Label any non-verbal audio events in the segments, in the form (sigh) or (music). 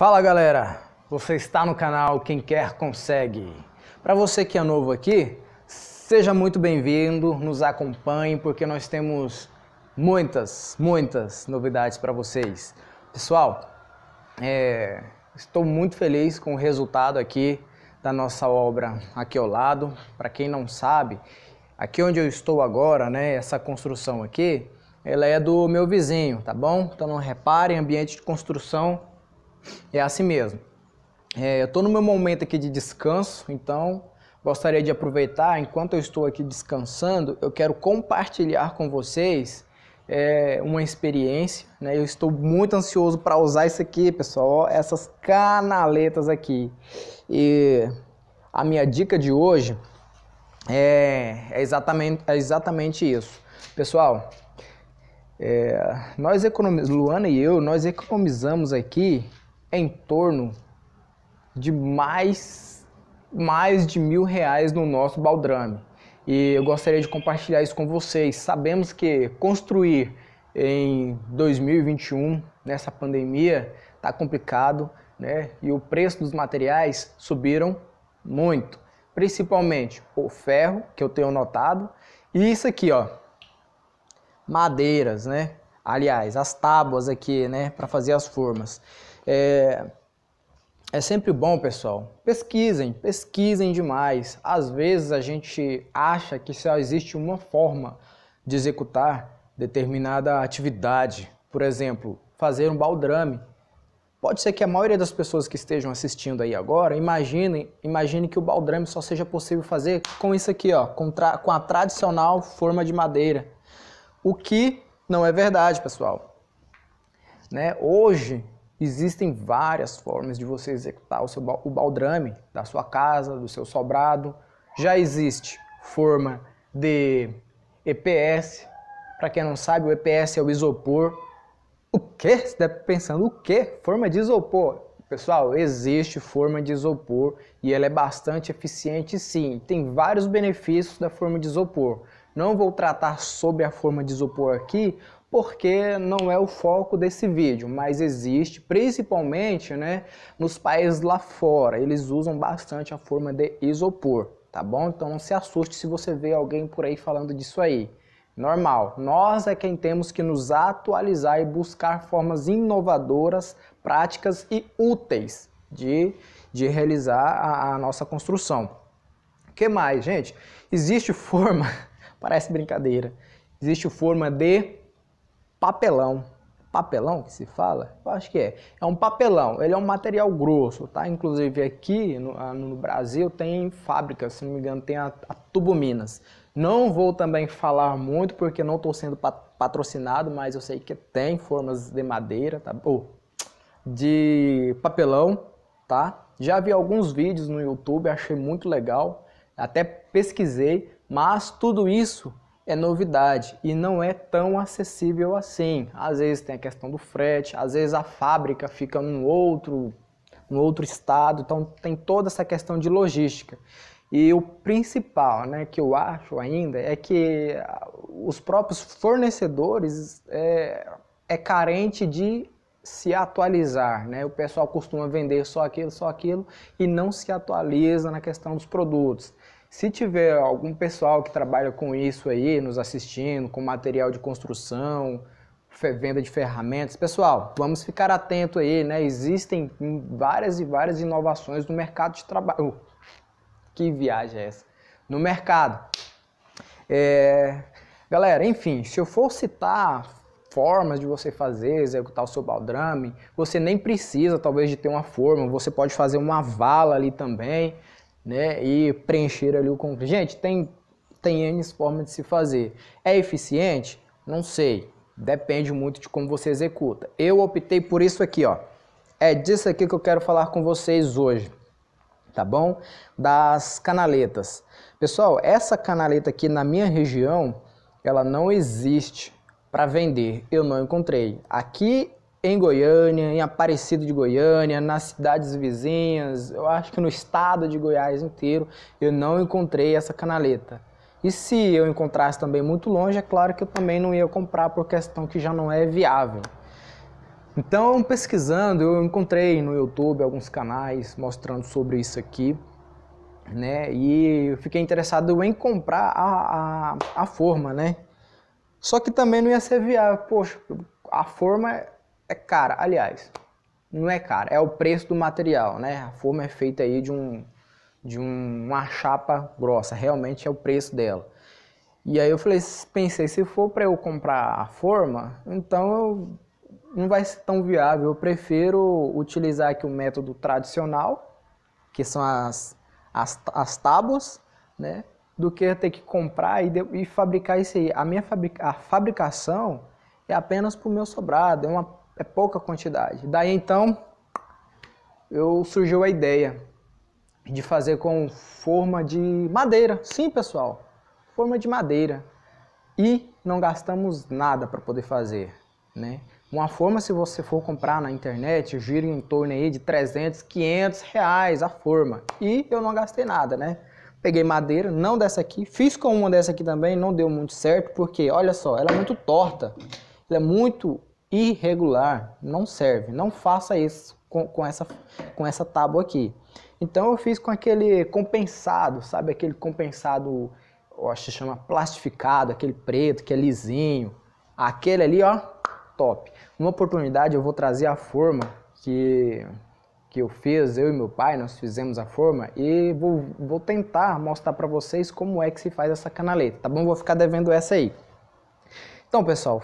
Fala galera, você está no canal Quem Quer Consegue. Para você que é novo aqui, seja muito bem-vindo, nos acompanhe porque nós temos muitas, muitas novidades para vocês. Pessoal, é, estou muito feliz com o resultado aqui da nossa obra aqui ao lado. Para quem não sabe, aqui onde eu estou agora, né, essa construção aqui, ela é do meu vizinho, tá bom? Então não reparem, ambiente de construção é assim mesmo. É, eu estou no meu momento aqui de descanso, então gostaria de aproveitar, enquanto eu estou aqui descansando, eu quero compartilhar com vocês é, uma experiência. Né? Eu estou muito ansioso para usar isso aqui, pessoal, essas canaletas aqui. E a minha dica de hoje é, é exatamente, é exatamente isso. Pessoal, é, nós economizamos, Luana e eu, nós economizamos aqui em torno de mais, mais de mil reais no nosso baldrame. E eu gostaria de compartilhar isso com vocês. Sabemos que construir em 2021, nessa pandemia, está complicado, né? E o preço dos materiais subiram muito, principalmente o ferro, que eu tenho notado, e isso aqui, ó, madeiras, né? Aliás, as tábuas aqui, né, para fazer as formas. É, é sempre bom, pessoal. Pesquisem, pesquisem demais. Às vezes a gente acha que só existe uma forma de executar determinada atividade. Por exemplo, fazer um baldrame. Pode ser que a maioria das pessoas que estejam assistindo aí agora imaginem, imagine que o baldrame só seja possível fazer com isso aqui, ó, com, com a tradicional forma de madeira. O que não é verdade, pessoal. Né? Hoje Existem várias formas de você executar o seu o baldrame da sua casa, do seu sobrado. Já existe forma de EPS. Para quem não sabe, o EPS é o isopor. O que? Você deve tá estar pensando, o que? Forma de isopor. Pessoal, existe forma de isopor e ela é bastante eficiente sim. Tem vários benefícios da forma de isopor. Não vou tratar sobre a forma de isopor aqui, porque não é o foco desse vídeo, mas existe principalmente né, nos países lá fora. Eles usam bastante a forma de isopor, tá bom? Então não se assuste se você vê alguém por aí falando disso aí. Normal, nós é quem temos que nos atualizar e buscar formas inovadoras, práticas e úteis de, de realizar a, a nossa construção. O que mais, gente? Existe forma, (laughs) parece brincadeira, existe forma de papelão. Papelão que se fala? Eu acho que é. É um papelão, ele é um material grosso, tá? Inclusive aqui no, ah, no Brasil tem fábrica, se não me engano, tem a, a Tubominas. Não vou também falar muito porque não estou sendo patrocinado, mas eu sei que tem formas de madeira, tá? Ou de papelão, tá? Já vi alguns vídeos no YouTube, achei muito legal, até pesquisei, mas tudo isso é novidade e não é tão acessível assim. Às vezes tem a questão do frete, às vezes a fábrica fica num outro, num outro estado, então tem toda essa questão de logística. E o principal, né, que eu acho ainda, é que ah, os próprios fornecedores é, é carente de se atualizar, né? O pessoal costuma vender só aquilo, só aquilo e não se atualiza na questão dos produtos. Se tiver algum pessoal que trabalha com isso aí, nos assistindo, com material de construção, venda de ferramentas, pessoal, vamos ficar atento aí, né? Existem várias e várias inovações no mercado de trabalho. que viagem é essa? No mercado. É... Galera, enfim, se eu for citar formas de você fazer, executar o seu baldrame, você nem precisa talvez de ter uma forma, você pode fazer uma vala ali também né, e preencher ali o concurso. Gente, tem, tem N formas de se fazer. É eficiente? Não sei. Depende muito de como você executa. Eu optei por isso aqui, ó. É disso aqui que eu quero falar com vocês hoje, tá bom? Das canaletas. Pessoal, essa canaleta aqui na minha região, ela não existe para vender. Eu não encontrei. Aqui em Goiânia, em Aparecido de Goiânia, nas cidades vizinhas, eu acho que no estado de Goiás inteiro, eu não encontrei essa canaleta. E se eu encontrasse também muito longe, é claro que eu também não ia comprar por questão que já não é viável. Então, pesquisando, eu encontrei no YouTube alguns canais mostrando sobre isso aqui, né? E eu fiquei interessado em comprar a, a, a forma, né? Só que também não ia ser viável. Poxa, a forma é cara, aliás, não é cara, é o preço do material, né? A forma é feita aí de um de um, uma chapa grossa, realmente é o preço dela. E aí eu falei, pensei, se for para eu comprar a forma, então eu, não vai ser tão viável. Eu prefiro utilizar aqui o método tradicional, que são as, as, as tábuas, né? Do que ter que comprar e, de, e fabricar isso aí. A minha fabrica, a fabricação é apenas para o meu sobrado, é uma é pouca quantidade. Daí então eu surgiu a ideia de fazer com forma de madeira. Sim, pessoal, forma de madeira. E não gastamos nada para poder fazer, né? Uma forma, se você for comprar na internet, gira em torno aí de 300, 500 reais a forma. E eu não gastei nada, né? Peguei madeira, não dessa aqui, fiz com uma dessa aqui também, não deu muito certo, porque olha só, ela é muito torta, ela é muito irregular não serve. Não faça isso com, com, essa, com essa tábua aqui. Então eu fiz com aquele compensado, sabe? Aquele compensado, eu acho que chama plastificado, aquele preto que é lisinho. Aquele ali, ó, top. Uma oportunidade eu vou trazer a forma que, que eu fiz, eu e meu pai, nós fizemos a forma e vou, vou tentar mostrar para vocês como é que se faz essa canaleta, tá bom? Vou ficar devendo essa aí. Então, pessoal,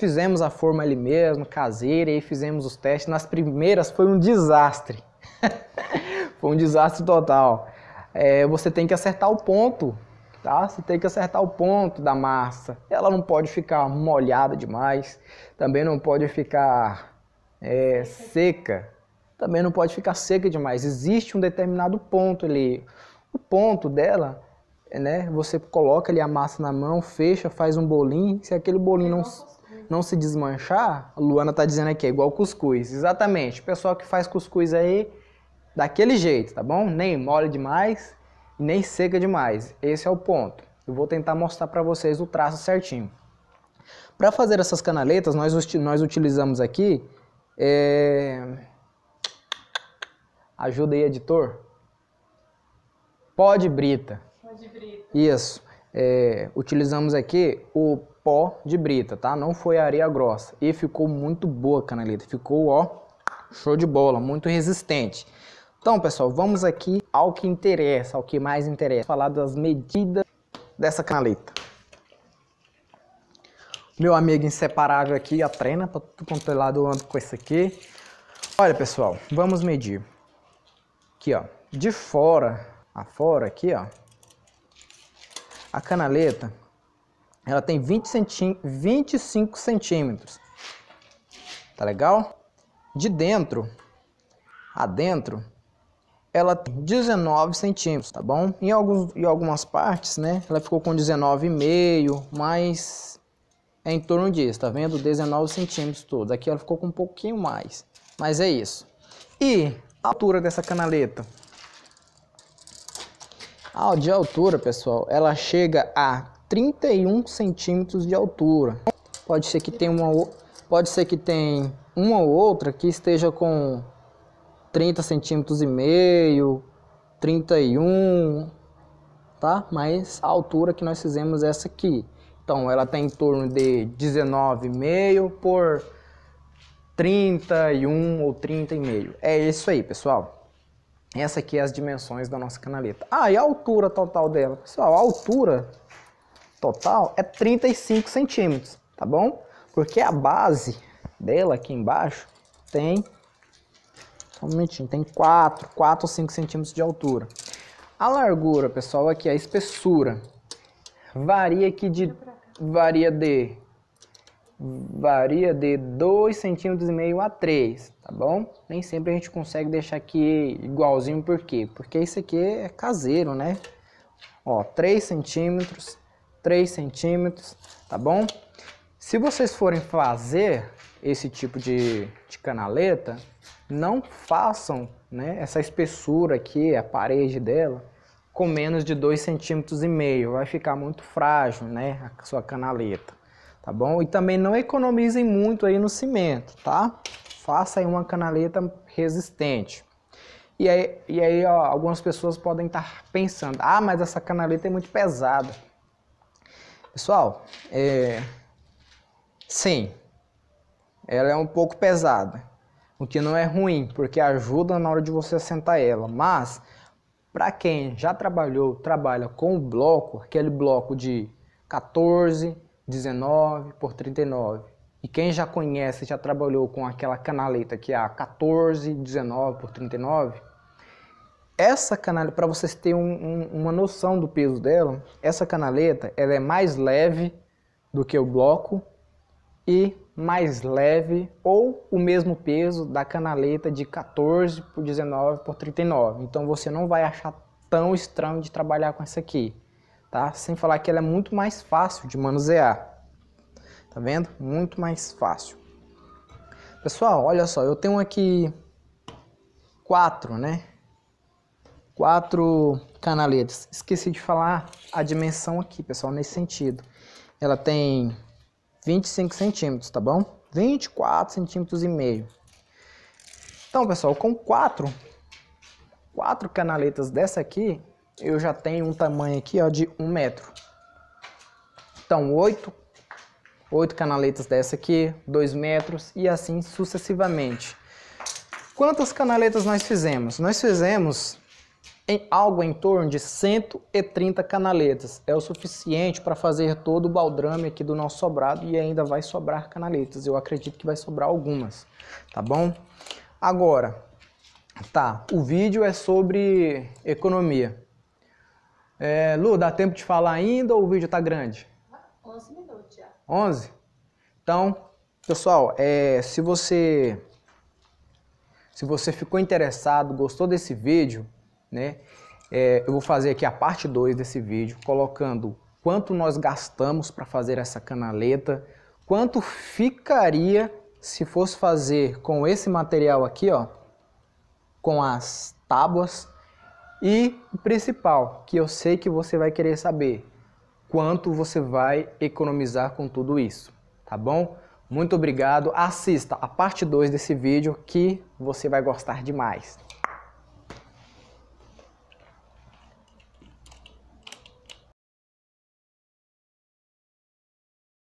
Fizemos a forma ali mesmo, caseira, e aí fizemos os testes. Nas primeiras foi um desastre. (laughs) foi um desastre total. É, você tem que acertar o ponto, tá? Você tem que acertar o ponto da massa. Ela não pode ficar molhada demais, também não pode ficar é, seca, também não pode ficar seca demais. Existe um determinado ponto ali. O ponto dela, né? Você coloca ali a massa na mão, fecha, faz um bolinho. Se aquele bolinho não não se desmanchar, a Luana tá dizendo aqui, é igual cuscuz. Exatamente. O pessoal que faz cuscuz aí, daquele jeito, tá bom? Nem mole demais, nem seca demais. Esse é o ponto. Eu vou tentar mostrar para vocês o traço certinho. Para fazer essas canaletas, nós, nós utilizamos aqui... É... Ajuda aí, editor. Pó de brita. Pó de brita. Isso. É, utilizamos aqui o pó de brita, tá? Não foi areia grossa. E ficou muito boa a canaleta. Ficou, ó, show de bola, muito resistente. Então, pessoal, vamos aqui ao que interessa, ao que mais interessa. Falar das medidas dessa canaleta. Meu amigo inseparável aqui, a prena para tudo quanto é lado com esse aqui. Olha, pessoal, vamos medir. Aqui, ó, de fora a fora aqui, ó. A canaleta ela tem 20 centí 25 centímetros. Tá legal? De dentro, adentro, ela tem 19 centímetros, tá bom? Em, alguns, em algumas partes, né, ela ficou com 19,5, mas é em torno disso, tá vendo? 19 centímetros todos. Aqui ela ficou com um pouquinho mais, mas é isso. E a altura dessa canaleta? A de altura, pessoal, ela chega a 31 centímetros de altura. Pode ser que tenha uma, pode ser que tenha uma ou outra que esteja com 30 centímetros e meio, 31, tá? Mas a altura que nós fizemos é essa aqui. Então ela tem tá em torno de 19,5 por 31 ou 30,5. É isso aí, pessoal. Essa aqui é as dimensões da nossa canaleta. Ah, e a altura total dela? Pessoal, a altura total é 35 centímetros, tá bom? Porque a base dela aqui embaixo tem, somente um minutinho, tem 4, 4 ou 5 centímetros de altura. A largura, pessoal, aqui, a espessura, varia aqui de, varia de, varia de 2 centímetros e meio a 3, tá bom? Nem sempre a gente consegue deixar aqui igualzinho, por quê? Porque isso aqui é caseiro, né? Ó, 3 centímetros 3 centímetros, tá bom? Se vocês forem fazer esse tipo de, de canaleta, não façam né, essa espessura aqui, a parede dela, com menos de 2,5 centímetros, vai ficar muito frágil né, a sua canaleta, tá bom? E também não economizem muito aí no cimento, tá? Faça aí uma canaleta resistente. E aí, e aí ó, algumas pessoas podem estar pensando, ah, mas essa canaleta é muito pesada. Pessoal, é... sim, ela é um pouco pesada, o que não é ruim, porque ajuda na hora de você assentar ela. Mas, para quem já trabalhou, trabalha com o bloco, aquele bloco de 14, 19 por 39. E quem já conhece, já trabalhou com aquela canaleta que é a 14, 19 por 39, essa canaleta, para vocês terem um, um, uma noção do peso dela, essa canaleta ela é mais leve do que o bloco e mais leve ou o mesmo peso da canaleta de 14 por 19 por 39. Então você não vai achar tão estranho de trabalhar com essa aqui, tá? Sem falar que ela é muito mais fácil de manusear. Tá vendo? Muito mais fácil. Pessoal, olha só, eu tenho aqui quatro, né? quatro canaletas. Esqueci de falar a dimensão aqui, pessoal, nesse sentido. Ela tem 25 centímetros, tá bom? 24 centímetros e meio. Então, pessoal, com quatro, quatro canaletas dessa aqui, eu já tenho um tamanho aqui ó, de um metro. Então, oito, oito canaletas dessa aqui, dois metros e assim sucessivamente. Quantas canaletas nós fizemos? Nós fizemos em algo em torno de 130 canaletas. É o suficiente para fazer todo o baldrame aqui do nosso sobrado e ainda vai sobrar canaletas. Eu acredito que vai sobrar algumas, tá bom? Agora, tá, o vídeo é sobre economia. É, Lu, dá tempo de falar ainda ou o vídeo tá grande? 11 minutos já. 11? Então, pessoal, é, se você se você ficou interessado, gostou desse vídeo, né? É, eu vou fazer aqui a parte 2 desse vídeo, colocando quanto nós gastamos para fazer essa canaleta, quanto ficaria se fosse fazer com esse material aqui, ó, com as tábuas, e o principal, que eu sei que você vai querer saber, quanto você vai economizar com tudo isso, tá bom? Muito obrigado, assista a parte 2 desse vídeo que você vai gostar demais.